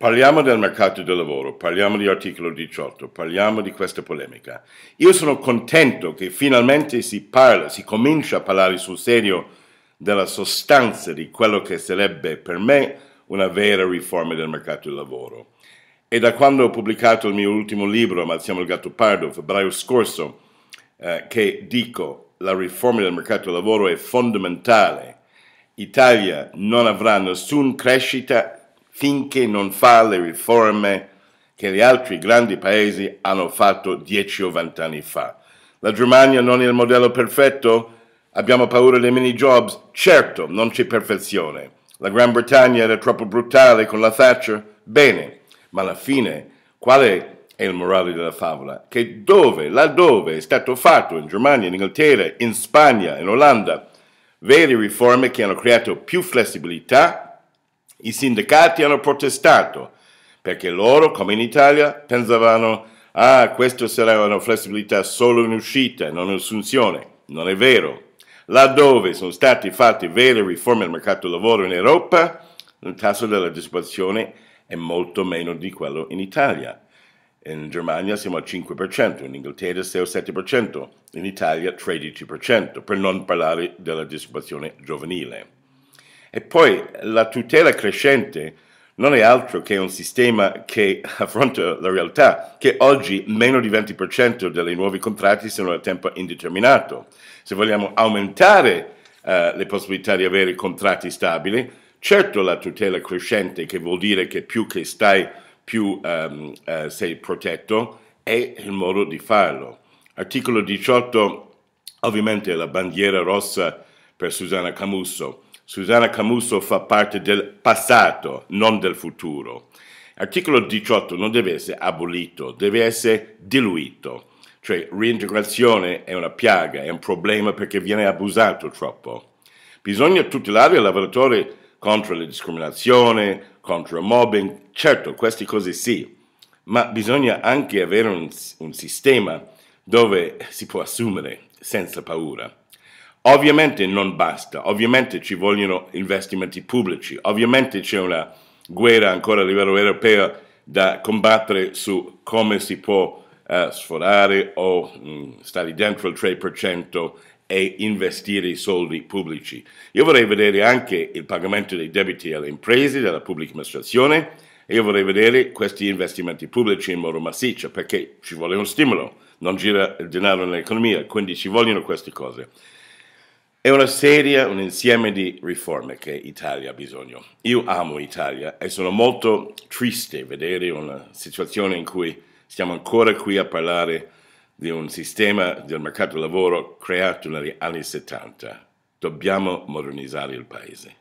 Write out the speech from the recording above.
Parliamo del mercato del lavoro, parliamo di articolo 18, parliamo di questa polemica. Io sono contento che finalmente si parla, si comincia a parlare sul serio della sostanza di quello che sarebbe per me una vera riforma del mercato del lavoro. E da quando ho pubblicato il mio ultimo libro, Ammazziamo il gatto pardo, febbraio scorso, eh, che dico la riforma del mercato del lavoro è fondamentale, Italia non avrà nessuna crescita finché non fa le riforme che gli altri grandi paesi hanno fatto 10 o 20 anni fa. La Germania non è il modello perfetto? Abbiamo paura dei mini jobs? Certo, non c'è perfezione. La Gran Bretagna era troppo brutale con la Thatcher? Bene, ma alla fine qual è è il morale della favola, che dove, laddove è stato fatto in Germania, in Inghilterra, in Spagna, in Olanda, vere riforme che hanno creato più flessibilità, i sindacati hanno protestato perché loro, come in Italia, pensavano ah, questa sarà una flessibilità solo in uscita, non in assunzione. Non è vero. Laddove sono state fatte vere riforme del mercato del lavoro in Europa, il tasso della disoccupazione è molto meno di quello in Italia. In Germania siamo al 5%, in Inghilterra 6-7%, in Italia 13%, per non parlare della disoccupazione giovanile. E poi la tutela crescente non è altro che un sistema che affronta la realtà, che oggi meno di 20% dei nuovi contratti sono a tempo indeterminato. Se vogliamo aumentare eh, le possibilità di avere contratti stabili, certo la tutela crescente, che vuol dire che più che stai, più um, eh, sei protetto, è il modo di farlo. Articolo 18, ovviamente la bandiera rossa per Susanna Camusso Susanna Camusso fa parte del passato, non del futuro. L'articolo 18 non deve essere abolito, deve essere diluito. Cioè, reintegrazione è una piaga, è un problema perché viene abusato troppo. Bisogna tutelare il lavoratore contro la discriminazione, contro il mobbing, certo, queste cose sì, ma bisogna anche avere un, un sistema dove si può assumere senza paura. Ovviamente non basta, ovviamente ci vogliono investimenti pubblici, ovviamente c'è una guerra ancora a livello europeo da combattere su come si può uh, sforare o mh, mm, stare dentro il 3% e investire i soldi pubblici. Io vorrei vedere anche il pagamento dei debiti alle imprese, della pubblica amministrazione e io vorrei vedere questi investimenti pubblici in modo massiccio perché ci vuole uno stimolo, non gira il denaro nell'economia, quindi ci vogliono queste cose. È una serie, un insieme di riforme che Italia ha bisogno. Io amo Italia e sono molto triste vedere una situazione in cui siamo ancora qui a parlare di un sistema del mercato del lavoro creato negli anni 70. Dobbiamo modernizzare il paese.